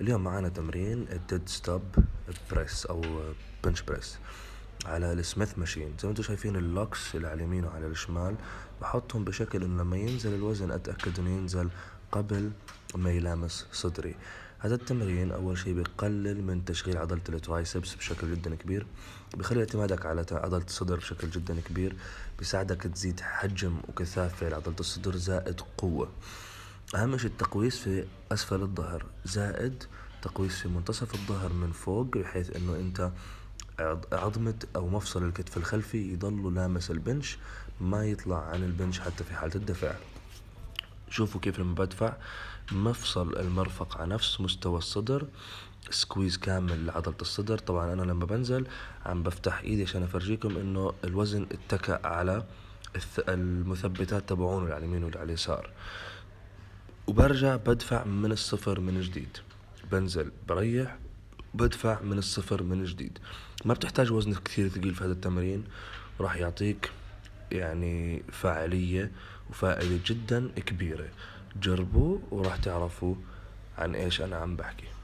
اليوم معانا تمرين الديد ستوب بريس او بنش بريس على السميث ماشين زي ما انتم شايفين اللوكس اللي على اليمين وعلى الشمال بحطهم بشكل انه لما ينزل الوزن اتاكد انه ينزل قبل ما يلامس صدري هذا التمرين اول شيء بيقلل من تشغيل عضله الترايسبس بشكل جدا كبير بيخلي اعتمادك على عضله الصدر بشكل جدا كبير بيساعدك تزيد حجم وكثافه لعضله الصدر زائد قوه أهمش التقويس في أسفل الظهر زائد تقويس في منتصف الظهر من فوق بحيث أنه أنت عظمة أو مفصل الكتف الخلفي يضل لامس البنش ما يطلع عن البنش حتى في حالة الدفع شوفوا كيف لما بدفع مفصل المرفق على نفس مستوى الصدر سكويز كامل لعضلة الصدر طبعا أنا لما بنزل عم بفتح إيدي عشان أفرجيكم إنه الوزن اتكأ على المثبتات تبعونه على اليمين واليسار اليسار وبرجع بدفع من الصفر من جديد بنزل بريح بدفع من الصفر من جديد ما بتحتاج وزن كثير ثقيل في هذا التمرين راح يعطيك يعني فاعلية وفائدة جدا كبيرة جربوه وراح تعرفوا عن ايش انا عم بحكي